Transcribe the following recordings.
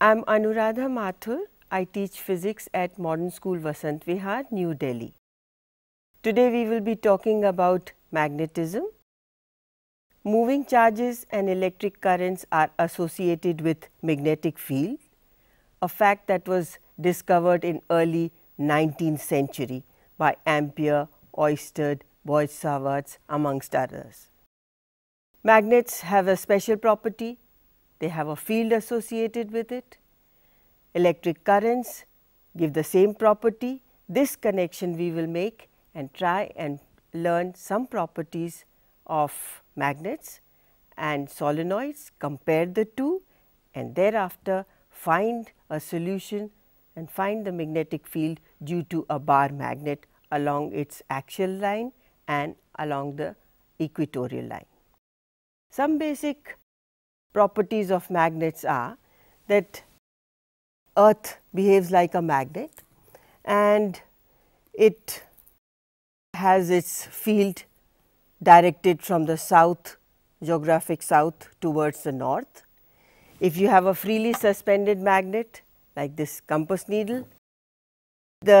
I'm Anuradha Mathur. I teach physics at Modern School Vasant Vihar, New Delhi. Today we will be talking about magnetism. Moving charges and electric currents are associated with magnetic field, a fact that was discovered in early 19th century by Ampere, Oersted, Boyd Savarts, amongst others. Magnets have a special property, they have a field associated with it. Electric currents give the same property. This connection we will make and try and learn some properties of magnets and solenoids, compare the two and thereafter find a solution and find the magnetic field due to a bar magnet along its axial line and along the equatorial line. Some basic properties of magnets are that earth behaves like a magnet and it has its field directed from the south geographic south towards the north. If you have a freely suspended magnet, like this compass needle. The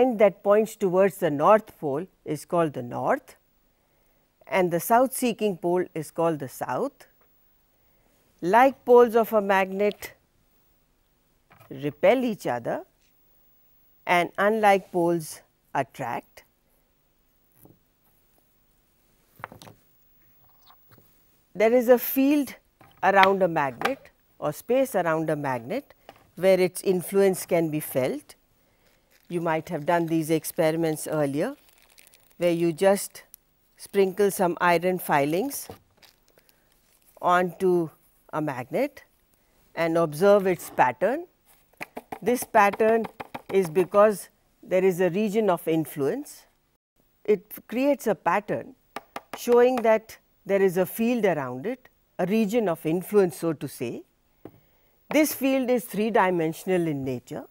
end that points towards the north pole is called the north and the south seeking pole is called the south. Like poles of a magnet repel each other and unlike poles attract. There is a field around a magnet or space around a magnet where its influence can be felt. You might have done these experiments earlier where you just sprinkle some iron filings onto a magnet and observe its pattern. This pattern is because there is a region of influence. It creates a pattern showing that there is a field around it, a region of influence so to say this field is three dimensional in nature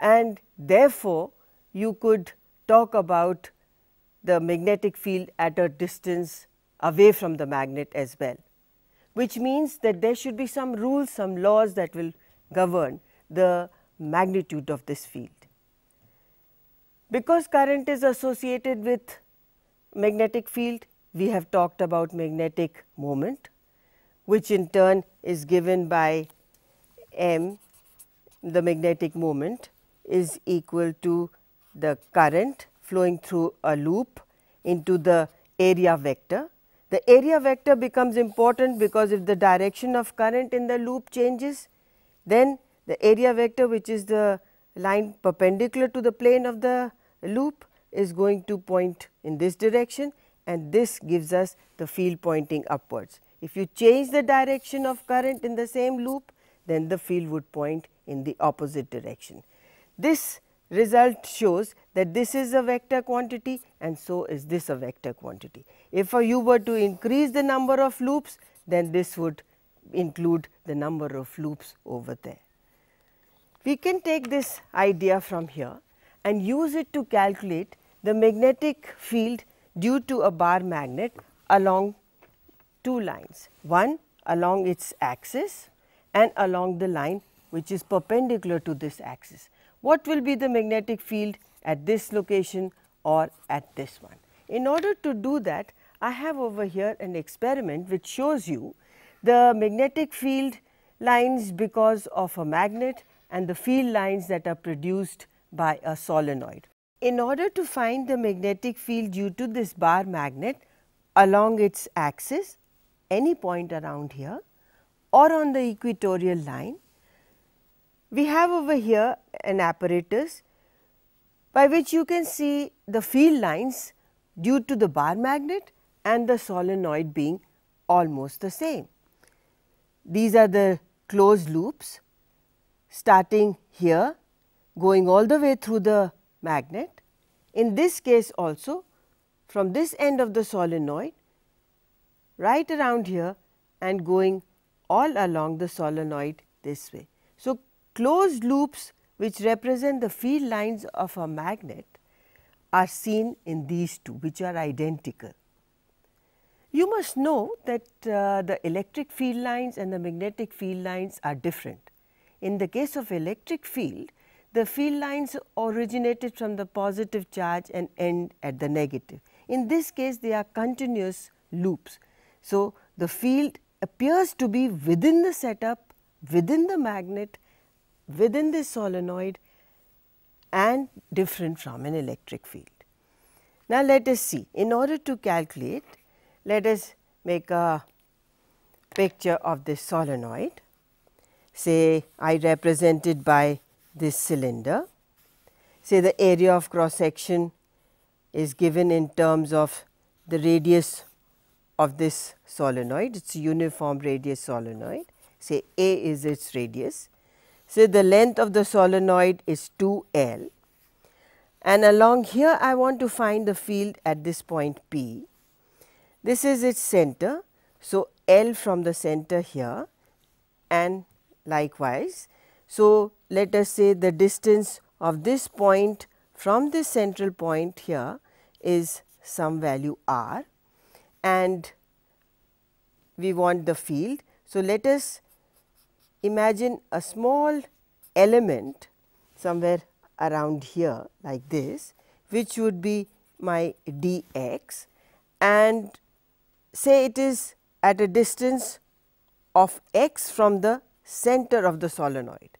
and therefore, you could talk about the magnetic field at a distance away from the magnet as well, which means that there should be some rules, some laws that will govern the magnitude of this field. Because current is associated with magnetic field, we have talked about magnetic moment, which in turn is given by m, the magnetic moment is equal to the current flowing through a loop into the area vector. The area vector becomes important because if the direction of current in the loop changes, then the area vector which is the line perpendicular to the plane of the loop is going to point in this direction and this gives us the field pointing upwards. If you change the direction of current in the same loop, then the field would point in the opposite direction. This result shows that this is a vector quantity and so is this a vector quantity. If you were to increase the number of loops, then this would include the number of loops over there. We can take this idea from here and use it to calculate the magnetic field due to a bar magnet along two lines, one along its axis and along the line which is perpendicular to this axis. What will be the magnetic field at this location or at this one? In order to do that, I have over here an experiment which shows you the magnetic field lines because of a magnet and the field lines that are produced by a solenoid. In order to find the magnetic field due to this bar magnet along its axis, any point around here or on the equatorial line, we have over here an apparatus by which you can see the field lines due to the bar magnet and the solenoid being almost the same. These are the closed loops starting here going all the way through the magnet. In this case also from this end of the solenoid right around here and going all along the solenoid this way. So, closed loops which represent the field lines of a magnet are seen in these two which are identical. You must know that uh, the electric field lines and the magnetic field lines are different. In the case of electric field, the field lines originated from the positive charge and end at the negative. In this case, they are continuous loops. So, the field appears to be within the setup, within the magnet, within this solenoid and different from an electric field. Now, let us see in order to calculate let us make a picture of this solenoid say I represent it by this cylinder say the area of cross section is given in terms of the radius of this solenoid, it is uniform radius solenoid, say A is its radius. Say the length of the solenoid is 2 L and along here I want to find the field at this point P. This is its center. So, L from the center here and likewise. So, let us say the distance of this point from this central point here is some value r and we want the field. So, let us imagine a small element somewhere around here like this which would be my dx and say it is at a distance of x from the center of the solenoid.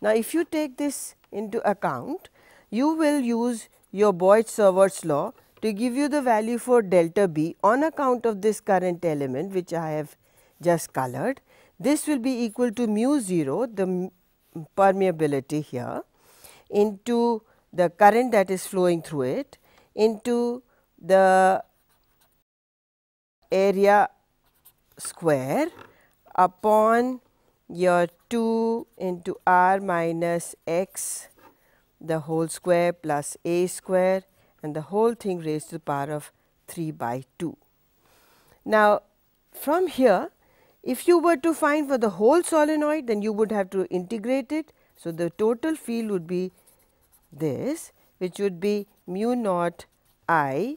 Now, if you take this into account, you will use your Boyd-Servert's law to give you the value for delta B on account of this current element which I have just colored. This will be equal to mu 0 the permeability here into the current that is flowing through it into the area square upon your 2 into r minus x the whole square plus a square and the whole thing raised to the power of 3 by 2. Now, from here if you were to find for the whole solenoid then you would have to integrate it. So, the total field would be this which would be mu naught i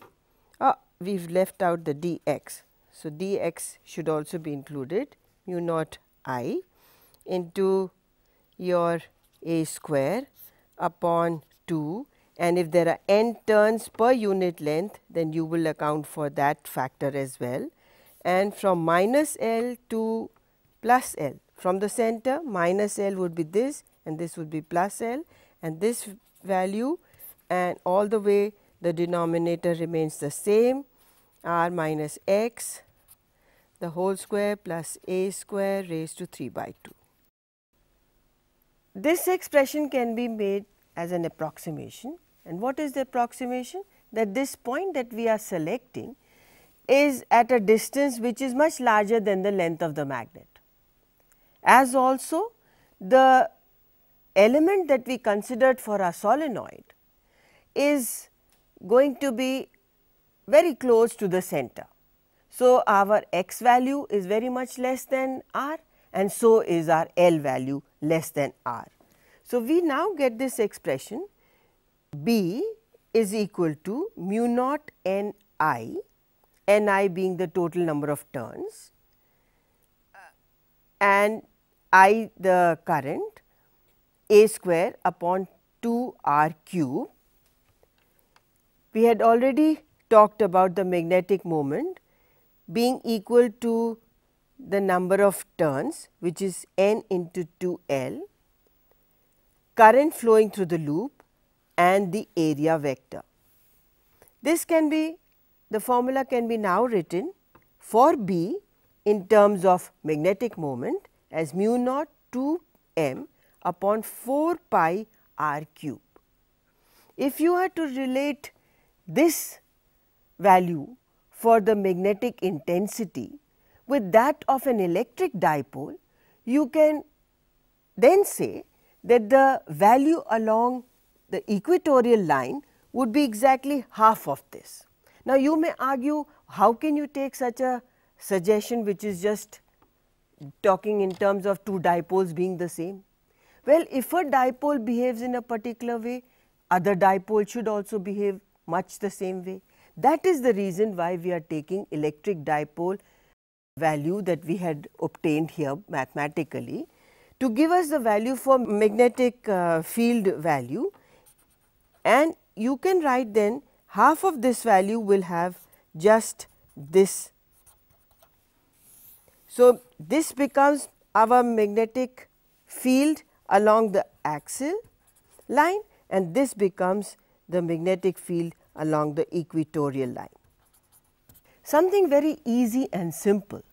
oh, we have left out the dx. So, dx should also be included mu naught i into your a square upon 2 and if there are n turns per unit length then you will account for that factor as well and from minus L to plus L from the center minus L would be this and this would be plus L and this value and all the way the denominator remains the same r minus x the whole square plus a square raised to 3 by 2. This expression can be made as an approximation and what is the approximation? That this point that we are selecting is at a distance which is much larger than the length of the magnet. As also the element that we considered for our solenoid is going to be very close to the center. So, our x value is very much less than r and so is our L value less than r. So, we now get this expression B is equal to mu naught n i, n i being the total number of turns and i the current a square upon 2 r cube. We had already talked about the magnetic moment being equal to the number of turns which is n into 2 L, current flowing through the loop and the area vector. This can be the formula can be now written for B in terms of magnetic moment as mu naught 2 m upon 4 pi r cube. If you are to relate this value for the magnetic intensity with that of an electric dipole, you can then say that the value along the equatorial line would be exactly half of this. Now, you may argue how can you take such a suggestion which is just talking in terms of two dipoles being the same? Well, if a dipole behaves in a particular way, other dipole should also behave much the same way. That is the reason why we are taking electric dipole value that we had obtained here mathematically to give us the value for magnetic uh, field value and you can write then half of this value will have just this. So, this becomes our magnetic field along the axial line and this becomes the magnetic field along the equatorial line. Something very easy and simple.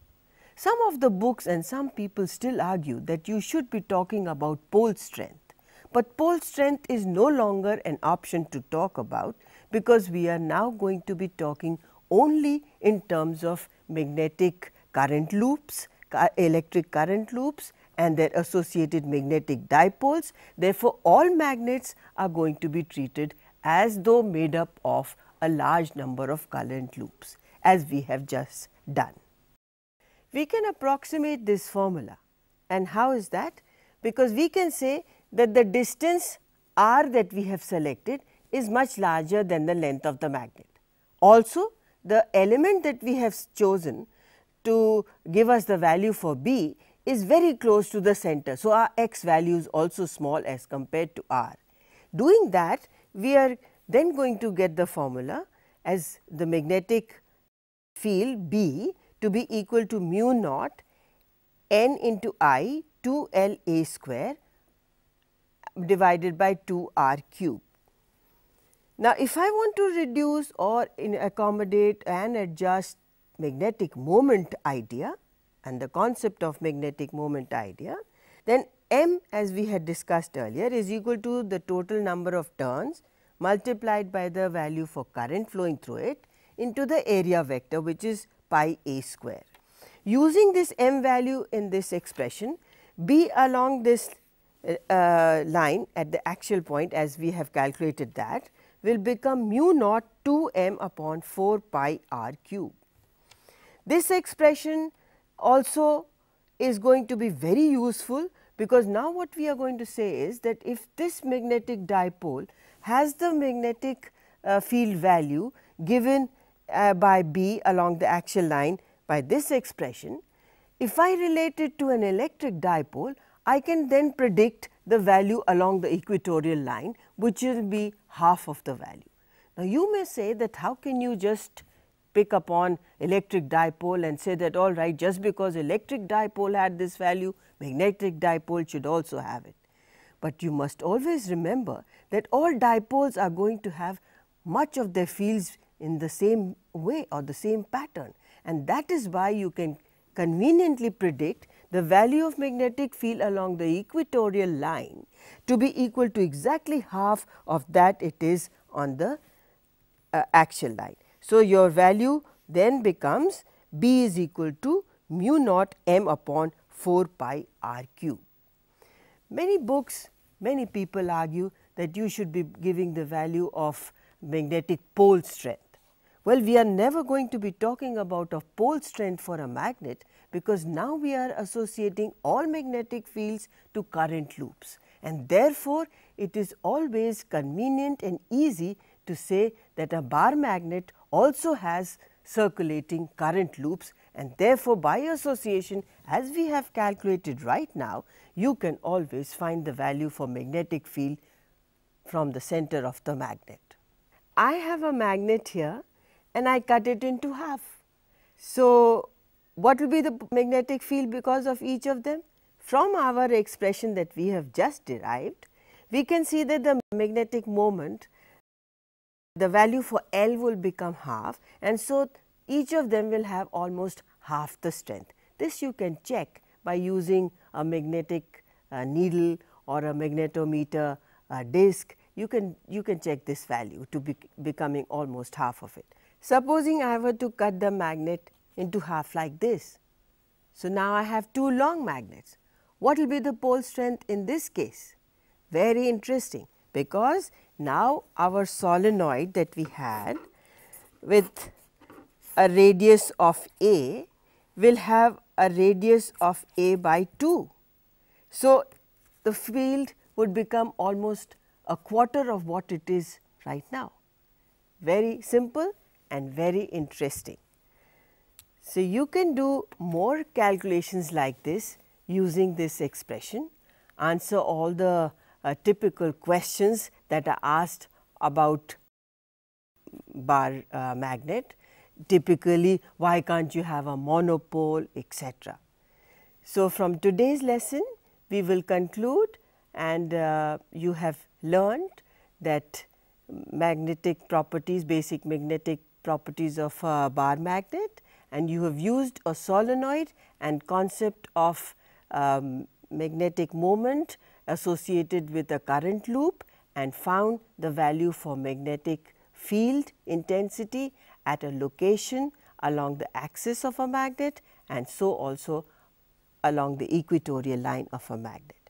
Some of the books and some people still argue that you should be talking about pole strength. But pole strength is no longer an option to talk about because we are now going to be talking only in terms of magnetic current loops, electric current loops and their associated magnetic dipoles. Therefore, all magnets are going to be treated as though made up of a large number of current loops as we have just done. We can approximate this formula and how is that? Because we can say that the distance r that we have selected is much larger than the length of the magnet. Also, the element that we have chosen to give us the value for b is very close to the center. So, our x value is also small as compared to r. Doing that, we are then going to get the formula as the magnetic field B to be equal to mu naught n into i 2 L a square divided by 2r cube. Now, if I want to reduce or accommodate and adjust magnetic moment idea and the concept of magnetic moment idea, then m as we had discussed earlier is equal to the total number of turns multiplied by the value for current flowing through it into the area vector which is pi a square. Using this m value in this expression, b along this uh, line at the axial point as we have calculated that will become mu naught 2 m upon 4 pi r cube. This expression also is going to be very useful because now what we are going to say is that if this magnetic dipole has the magnetic uh, field value given uh, by B along the axial line by this expression, if I relate it to an electric dipole, I can then predict the value along the equatorial line, which will be half of the value. Now, you may say that how can you just pick upon electric dipole and say that all right, just because electric dipole had this value, magnetic dipole should also have it. But you must always remember that all dipoles are going to have much of their fields in the same way or the same pattern and that is why you can conveniently predict the value of magnetic field along the equatorial line to be equal to exactly half of that it is on the uh, axial line. So, your value then becomes B is equal to mu naught m upon 4 pi r cube. Many books, many people argue that you should be giving the value of magnetic pole strength. Well, we are never going to be talking about a pole strength for a magnet because now we are associating all magnetic fields to current loops and therefore, it is always convenient and easy to say that a bar magnet also has circulating current loops and therefore, by association as we have calculated right now, you can always find the value for magnetic field from the center of the magnet. I have a magnet here and I cut it into half. So, what will be the magnetic field because of each of them? From our expression that we have just derived, we can see that the magnetic moment, the value for L will become half and so each of them will have almost half the strength. This you can check by using a magnetic uh, needle or a magnetometer uh, disc, you can, you can check this value to be becoming almost half of it. Supposing I were to cut the magnet into half like this. So now I have two long magnets. What will be the pole strength in this case? Very interesting because now our solenoid that we had with a radius of A will have a radius of A by 2. So, the field would become almost a quarter of what it is right now. Very simple and very interesting. So, you can do more calculations like this using this expression, answer all the uh, typical questions that are asked about bar uh, magnet, typically why can't you have a monopole etc. So, from today's lesson we will conclude and uh, you have learned that magnetic properties, basic magnetic properties of a bar magnet and you have used a solenoid and concept of um, magnetic moment associated with a current loop and found the value for magnetic field intensity at a location along the axis of a magnet and so also along the equatorial line of a magnet.